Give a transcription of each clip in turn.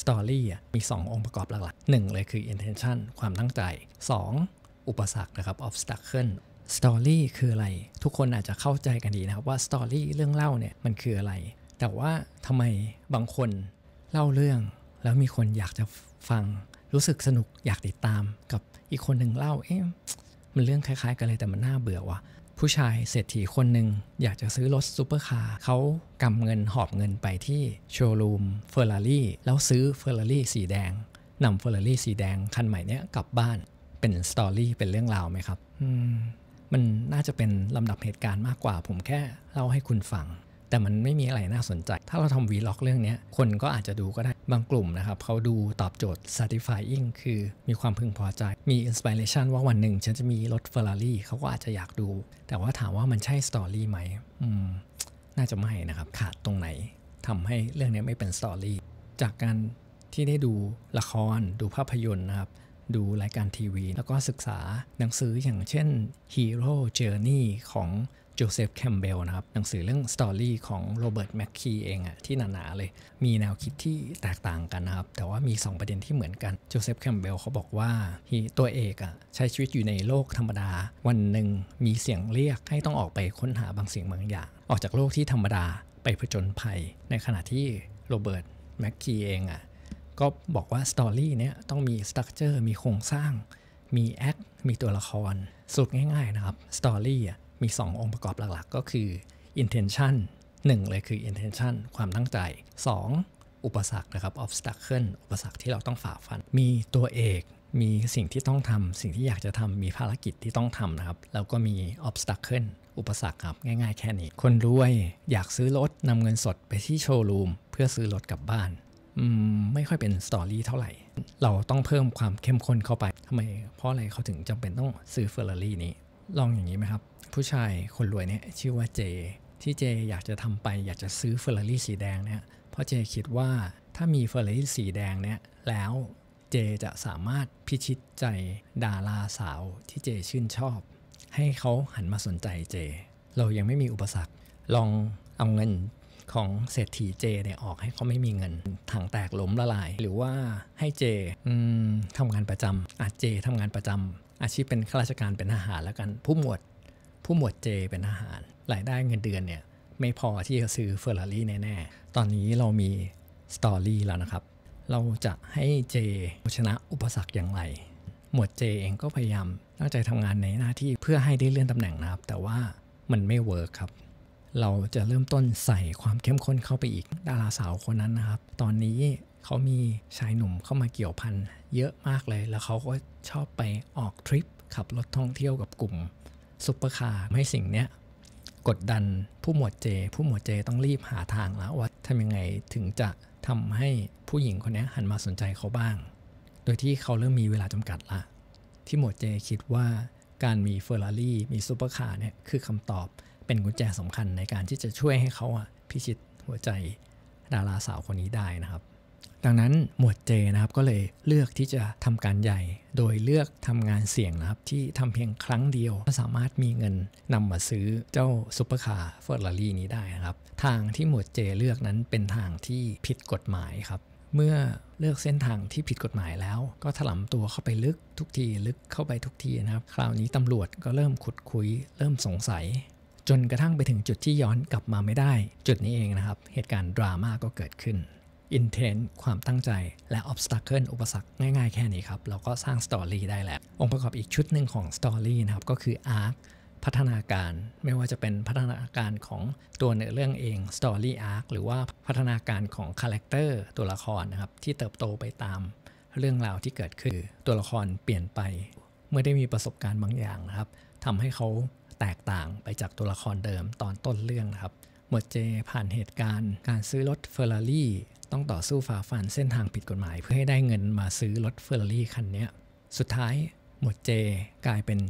สตอรี่มี 2 องค์ประกอบหลักๆหนึ่งเลยคือ intention ความตั้งใจ 2. อุปสรรคนะครับ obstacle สตอรี่คืออะไร ทุกคนอาจจะเข้าใจกันดีนะครับว่าสตอรี่เรื่องเล่าเนี่ยมันคืออะไร แต่ว่าทำไมบางคนเล่าเรื่อง แล้วมีคนอยากจะฟังรู้สึกสนุกอยากติดตามกับอีกคนหนึ่งเล่าเอ๊ะมันเรื่องคล้ายๆกันเลยแต่มันน่าเบื่อว่ะผู้ชายเศรษฐีคนหนึ่งอยากจะซื้อรถซูเปอร์คาร์ เขากำเงินหอบเงินไปที่โชว์รูมเฟอร์รารี่ แล้วซื้อเฟอร์รารี่สีแดงนำเฟอร์รารี่สีแดง คันใหม่เนี้ยกลับบ้านเป็นสตอรี่เป็นเรื่องราวไหมครับมันน่าจะเป็นลำดับเหตุการณ์มากกว่า ผมแค่เล่าให้คุณฟังแต่มันไม่มีอะไรน่าสนใจ ถ้าเราทำวีล็อกเรื่องนี้ คนก็อาจจะดูก็ได้ บางกลุ่มนะครับ เขาดูตอบโจทย์ satisfying คือมีความพึงพอใจ มี inspiration ว่าวันหนึ่งฉันจะมีรถ Ferrari เขาก็อาจจะอยากดู แต่ว่าถามว่ามันใช่สตอรี่ไหมอืม น่าจะไม่นะครับ ขาดตรงไหน ทำให้เรื่องนี้ไม่เป็นสตอรี่ จากการที่ได้ดูละคร ดูภาพยนตร์นะครับดูรายการทีวี แล้วก็ศึกษาหนังสืออย่างเช่น Hero Journey ของโจเซฟแคมเบลนะครับหนังสือเรื่อง Story ของโรเบิร์ตแมคคีเองอะที่หนาๆ เลยมีแนวคิดที่แตกต่างกันนะครับแต่ว่ามี 2 ประเด็นที่เหมือนกันโจเซฟแคมเบลเขาบอกว่า ตัวเอกอะใช้ชีวิตอยู่ในโลกธรรมดาวันหนึ่งมีเสียงเรียกให้ต้องออกไปค้นหาบางสิ่งบางอย่าง ออกจากโลกที่ธรรมดาไปผจญภัย ในขณะที่โรเบิร์ตแมคคีเองอะก็บอกว่าสตอรี่เนี้ยต้องมีสตั๊กเจอร์มีโครงสร้าง มีแอคมีตัวละคร สุดง่ายๆนะครับสตอรี่มี 2 องค์ประกอบหลักๆ ก็คือ intention 1เลยคือ intention ความตั้งใจ 2. อุปสรรคนะครับ obstacle อุปสรรคที่เราต้องฝ่าฟัน มีตัวเอกมีสิ่งที่ต้องทำสิ่งที่อยากจะทำมีภารกิจที่ต้องทำนะครับแล้วก็มี obstacle อุปสรรคครับง่ายๆ แค่นี้คนรวย อยากซื้อรถนำเงินสดไปที่โชว์รูมเพื่อซื้อรถกลับบ้านไม่ค่อยเป็นสตอรี่เท่าไหร่ เราต้องเพิ่มความเข้มข้นเข้าไปทำไม เพราะอะไรเขาถึงจำเป็นต้องซื้อเฟอร์รารี่นี้ลองอย่างนี้ไหมครับ ผู้ชายคนรวยเนี่ยชื่อว่าเจ ที่เจอยากจะทำไปอยากจะซื้อเฟอร์รารี่สีแดงเนี่ย เพราะเจคิดว่าถ้ามีเฟอร์รารี่สีแดงเนี่ยแล้ว เจจะสามารถพิชิตใจดาราสาวที่เจชื่นชอบ ให้เขาหันมาสนใจเจ เรายังไม่มีอุปสรรค ลองเอาเงินของเศรษฐีเจเนี่ยออกให้เขาไม่มีเงินถังแตกล้มละลายหรือว่าให้เจทำงานประจำอาจเจทำงานประจำอาชีพเป็นข้าราชการเป็นทหารแล้วกัน ผู้หมวดผู้หมวดเจเป็นทหารรายได้เงินเดือนเนี่ย ไม่พอที่จะซื้อเฟอร์รารี่แน่ๆตอนนี้เรามีสตอรี่แล้วนะครับ เราจะให้เจชนะอุปสรรคอย่างไร หมวดเจเองก็พยายามตั้งใจทำงานในหน้าที่เพื่อให้ได้เลื่อนตำแหน่งนะครับแต่ว่ามันไม่เวิร์กครับเราจะเริ่มต้นใส่ความเข้มข้นเข้าไปอีกดาราสาวคนนั้นนะครับ ตอนนี้เขามีชายหนุ่มเข้ามาเกี่ยวพันเยอะมากเลย แล้วเขาก็ชอบไปออกทริปขับรถท่องเที่ยวกับกลุ่มซุปเปอร์คาร์ให้สิ่งนี้กดดันผู้หมวดเจ ผู้หมวดเจต้องรีบหาทางแล้วว่าทำยังไงถึงจะทำให้ผู้หญิงคนนี้หันมาสนใจเขาบ้าง โดยที่เขาเริ่มมีเวลาจำกัดละที่หมวดเจคิดว่าการมีเฟอร์รารี่มีซุปเปอร์คาร์เนี่ยคือคำตอบเป็นกุญแจสำคัญในการที่จะช่วยให้เขาพิชิตหัวใจดาราสาวคนนี้ได้นะครับ ดังนั้นหมวดเจนะครับก็เลยเลือกที่จะทำการใหญ่ โดยเลือกทำงานเสี่ยงนะครับ ที่ทำเพียงครั้งเดียว ก็สามารถมีเงินนำมาซื้อเจ้าซุปเปอร์คาร์เฟอร์รารี่นี้ได้นะครับ ทางที่หมวดเจเลือกนั้นเป็นทางที่ผิดกฎหมายครับ เมื่อเลือกเส้นทางที่ผิดกฎหมายแล้ว ก็ถลำตัวเข้าไปลึกทุกทีลึกเข้าไปทุกทีนะครับ คราวนี้ตำรวจก็เริ่มขุดคุยเริ่มสงสัยจนกระทั่งไปถึงจุดที่ย้อนกลับมาไม่ได้ จุดนี้เองนะครับ เหตุการณ์ดราม่าก็เกิดขึ้นอินเทนความตั้งใจและอ b s t a c l e อุปสรรคง่ายๆแค่นี้ครับ เราก็สร้างสตอรี่ได้แล้ว องค์ประกอบอีกชุดหนึ่งของสตอรี่นะครับ ก็คืออาร์คพัฒนาการไม่ว่าจะเป็นพัฒนาการของตัวเนื้อเรื่องเองสตอรี่อาร์คหรือว่าพัฒนาการของคาแรคเตอร์ตัวละครนะครับที่เติบโตไปตาม เรื่องราวที่เกิดขึ้นตัวละครเปลี่ยนไป เมื่อได้มีประสบการณ์บางอย่างนะครับทำให้เขาแตกต่างไปจากตัวละครเดิมตอนต้นเรื่องนะครับ หมวดเจผ่านเหตุการณ์ การซื้อรถเฟอร์รารี่ต้องต่อสู้ฝ่าฟันเส้นทางผิดกฎหมายเพื่อให้ได้เงินมาซื้อรถเฟอร์รารี่คันนี้สุดท้ายหมวดเจกลายเป็น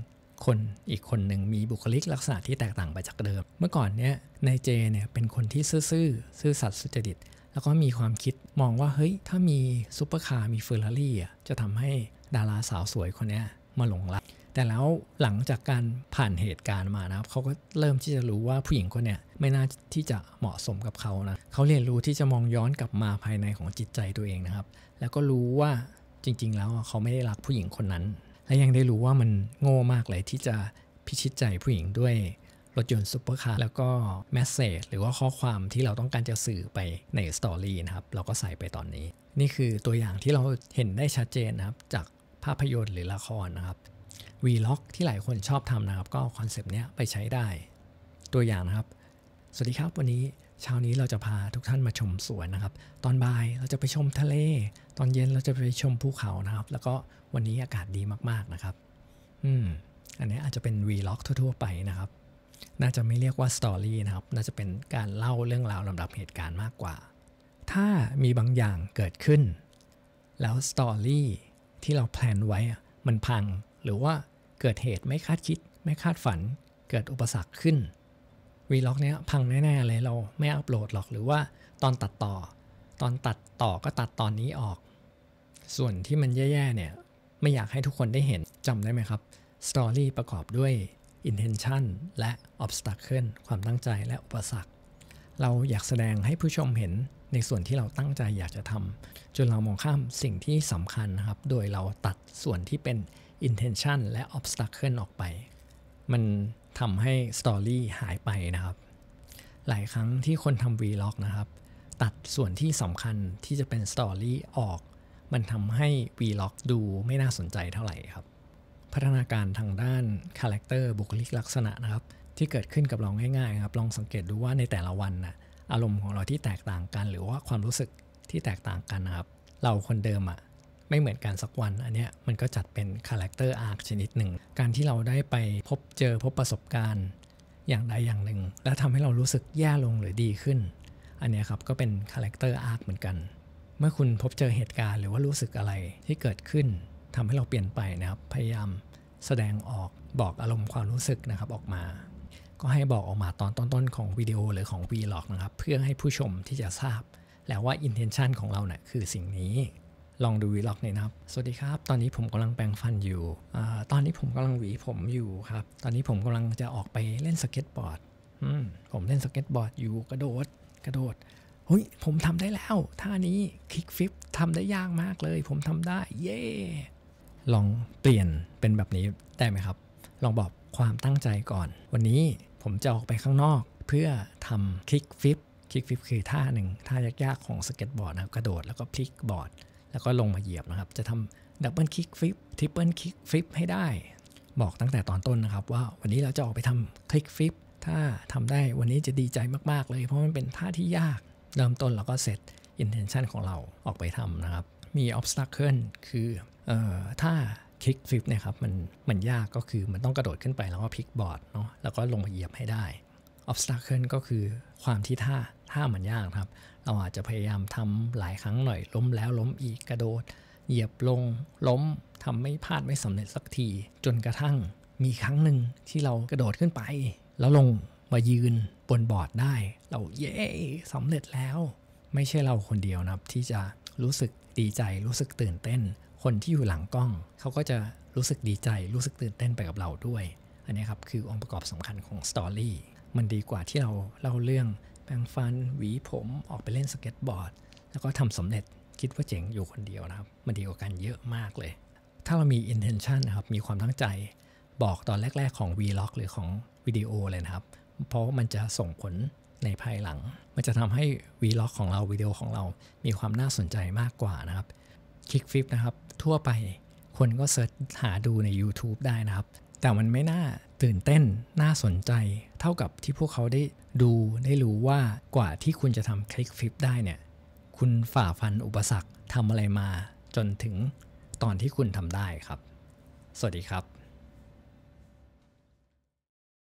คนอีกคนหนึ่งมีบุคลิกลักษณะที่แตกต่างไปจากเดิม เมื่อก่อนเนี้ยในเจเนี่ยเป็นคนที่ซื่อซื่อสัตย์สุจริตแล้วก็มีความคิดมองว่าเฮ้ยถ้ามีซูเปอร์คาร์มีเฟอร์รารี่อ่ะจะทำให้ดาราสาวสวยคนนี้มาหลงรักแต่แล้วหลังจากการผ่านเหตุการณ์มานะครับ เขาก็เริ่มที่จะรู้ว่าผู้หญิงคนเนี้ยไม่น่าที่จะเหมาะสมกับเขานะเขาเรียนรู้ที่จะมองย้อนกลับมาภายในของจิตใจตัวเองนะครับ แล้วก็รู้ว่าจริง ๆ แล้วเขาไม่ได้รักผู้หญิงคนนั้น และยังได้รู้ว่ามันโง่มากเลยที่จะพิชิตใจผู้หญิงด้วยรถยนต์ซุปเปอร์คาร์แล้วก็แมสเซจหรือว่าข้อความที่เราต้องการจะสื่อไปในสตอรี่นะครับ เราก็ใส่ไปตอนนี้ นี่คือตัวอย่างที่เราเห็นได้ชัดเจนนะครับจากภาพยนตร์หรือละครนะครับ v l o กที่หลายคนชอบทำนะครับ ก็คอนเซปต์เนี้ยไปใช้ได้ตัวอย่างนะครับ สวัสดีครับวันนี้เช้านี้เราจะพาทุกท่านมาชมสวนนะครับ ตอนบ่ายเราจะไปชมทะเล ตอนเย็นเราจะไปชมภูเขานะครับ แล้วก็วันนี้อากาศดีมากๆนะครับ อืมอันนี้อาจจะเป็นวีล็อกทั่วๆไปนะครับ น่าจะไม่เรียกว่าสตอรี่นะครับ น่าจะเป็นการเล่าเรื่องราวลำดับเหตุการณ์มากกว่า ถ้ามีบางอย่างเกิดขึ้น แล้วสตอรี่ที่เราแพลนไว้มันพังหรือว่าเกิดเหตุไม่คาดคิด ไม่คาดฝันเกิดอุปสรรคขึ้นวีล็อกเนี้ยพังแน่ๆ เลยเราไม่อัปโหลดหรอกหรือว่าตอนตัดต่อ ตอนตัดต่อก็ตัดตอนนี้ออก ส่วนที่มันแย่ ๆ เนี่ย ไม่อยากให้ทุกคนได้เห็นจำได้ไหมครับสตอรี่ประกอบด้วย intention และ obstacle ความตั้งใจและอุปสรรค เราอยากแสดงให้ผู้ชมเห็นในส่วนที่เราตั้งใจอยากจะทำจนเรามองข้ามสิ่งที่สำคัญนะครับ โดยเราตัดส่วนที่เป็น intention และ obstacle ออกไป มันทำให้ story หายไปนะครับ หลายครั้งที่คนทำ vlog นะครับ ตัดส่วนที่สำคัญที่จะเป็น story ออก มันทำให้ vlog ดูไม่น่าสนใจเท่าไหร่ครับ พัฒนาการทางด้านคาแรคเตอร์บุคลิกลักษณะนะครับ ที่เกิดขึ้นกับเราง่ายๆครับ ลองสังเกตดูว่าในแต่ละวันนะอารมณ์ของเราที่แตกต่างกัน หรือว่าความรู้สึกที่แตกต่างกันนะครับ เราคนเดิมอะ่ะไม่เหมือนกันสักวัน อันเนี้ยมันก็จัดเป็นคาแรคเตอร์อาร์คชนิดหนึ่ง การที่เราได้ไปพบเจอพบประสบการณ์อย่างใดอย่างหนึ่ง แล้วทำให้เรารู้สึกแย่ลงหรือดีขึ้น อันเนี้ยครับก็เป็นคาแรคเตอร์อาร์คเหมือนกัน เมื่อคุณพบเจอเหตุการณ์หรือว่ารู้สึกอะไรที่เกิดขึ้นทำให้เราเปลี่ยนไปนะครับพยายามแสดงออกบอกอารมณ์ความรู้สึกนะครับออกมา ก็ให้บอกออกมาตอนต้นๆของวิดีโอหรือของวีล็อกนะครับเพื่อให้ผู้ชมที่จะทราบ แล้วว่าอินเทนชันของเราเนะี่ยคือสิ่งนี้ลองดูวีล็อกนี่ยนะครับ สวัสดีครับ ตอนนี้ผมกำลังแปรงฟันอยู่อตอนนี้ผมกำลังหวีผมอยู่ครับ ตอนนี้ผมกำลังจะออกไปเล่นสเก็ตบอร์ดผมเล่นสเก็ตบอร์ดอยู่ กระโดด กระโดด เฮ้ย ผมทำได้แล้วท่านี้คลิกฟิปทำได้ยากมากเลย ผมทำได้ เย่ลองเปลี่ยนเป็นแบบนี้ได้ไหมครับ ลองบอกความตั้งใจก่อน วันนี้ผมจะออกไปข้างนอก เพื่อทำคลิกฟิปคลิกฟิปคือท่าหนึ่งท่ายากๆของสเก็ตบอร์ดนะครับ กระโดดแล้วก็พลิกบอร์ดแล้วก็ลงมาเหยียบนะครับ จะทำดับเบิลคลิกฟลิปทริปเปิลคลิกฟลิปให้ได้ บอกตั้งแต่ตอนต้นนะครับว่าวันนี้เราจะออกไปทำคลิกฟลิปถ้าทำได้วันนี้จะดีใจมากๆเลยเพราะมันเป็นท่าที่ยาก เริ่มต้นเราก็เสร็จอินเทนชันของเราออกไปทำนะครับ มีออบสตัคเคือออถ้าคลิกฟลิปเนี่ยครับมันมันยากก็คือมันต้องกระโดดขึ้นไปแล้วก็พลิกบอร์ดเนาะแล้วก็ลงมาเหยียบให้ได้ obstacle ก็คือความที่ท่าท่ามันยากครับ เราอาจจะพยายามทำหลายครั้งหน่อยล้มแล้วล้มอีกกระโดด เหยียบลงล้มทำไม่พลาดไม่สำเร็จสักทีจนกระทั่งมีครั้งหนึ่งที่เรากระโดดขึ้นไป แล้วลงมายืนบนบอร์ดได้ เราเย้สำเร็จแล้ว ไม่ใช่เราคนเดียวนะครับที่จะรู้สึกดีใจรู้สึกตื่นเต้น คนที่อยู่หลังกล้องเขาก็จะรู้สึกดีใจ รู้สึกตื่นเต้นไปกับเราด้วย อันนี้ครับคือองค์ประกอบสำคัญของสตอรี่มันดีกว่าที่เราเล่าเรื่องแปรงฟัน หวีผมออกไปเล่นสเก็ตบอร์ด แล้วก็ทำสำเร็จคิดว่าเจ๋งอยู่คนเดียวนะครับ มันดีกว่ากันเยอะมากเลย ถ้าเรามี intention นะครับ มีความตั้งใจบอกตอนแรกๆของ vlog หรือของวิดีโอเลยนะครับ เพราะมันจะส่งผลในภายหลัง มันจะทำให้ vlog ของเราวิดีโอของเรา มีความน่าสนใจมากกว่านะครับ คลิกฟลิปนะครับทั่วไปคนก็เสิร์ชหาดูใน YouTube ได้นะครับแต่มันไม่น่าตื่นเต้น น่าสนใจ เท่ากับที่พวกเขาได้ดูได้รู้ว่า กว่าที่คุณจะทำคลิกฟลิปได้เนี่ย คุณฝ่าฟันอุปสรรคทำอะไรมา จนถึงตอนที่คุณทำได้ครับ สวัสดีครับ